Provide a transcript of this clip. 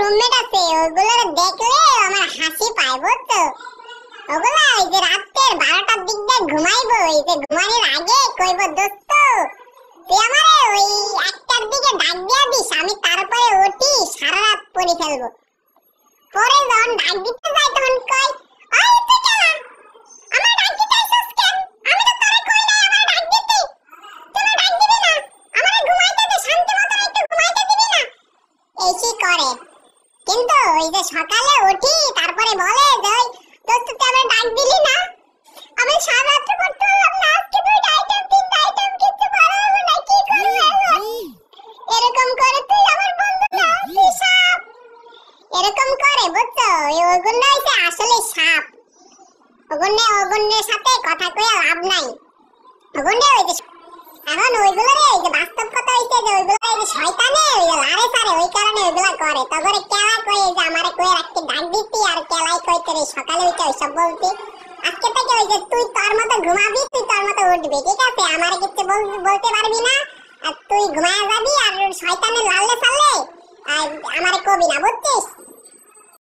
roommate আছে ওগুলো দেখলে আমার হাসি পায় বুঝছো ওগুলা ওই যে রাতের বারোটার দিক দিয়ে ঘুমাইবো ওই যে ঘুমানোর আগে কইব দোস্ত তুই আমারে ওই একটার দিকে ডাক দিয়া দিস আমি তারপরে ওটি সারা রাত পড়ে ফেলবো পরে যখন ডাক দিতে যাই তখন কই ওই তুই কেন আমার তোরে কই নাই না আমারে ঘুমাইতে দে শান্তি মতো একটু না কিন্তু ওই যে সকালে উঠি তারপরে বলে যে ওই দোস্ত তুই আমার ডাক দিলি না আমি সারা করতে হলাম না আজকে তুই আইটেম তিন আইটেম কিছু করা হবে না কি করবো এরকম করে তুই আমার বন্ধু না তুই সাপ এরকম করে বুঝছো ওই ওগুলো হইছে আসলে সাপ ওগুলো ওগুলোর সাথে কথা কইয়া লাভ নাই ওগুলো যে এখন ওইগুলো রে যে বাস্তব কথা হইছে যে ওইগুলো এগুলা করে তখন কেলা কই যে আমারে কই রাখতে ডাক দিতি আর কেলাই কই করে সকালে উঠে ওইসব বলতি আজকে থেকে ওই যে তুই তোর মতো ঘুমাবি তুই তোর মতো উঠবি ঠিক আছে আমারে কিচ্ছু বলতে পারবি না আর তুই ঘুমায় যাবি আর শয়তানের লাললে সাললে আর আমারে কবি না বুঝছিস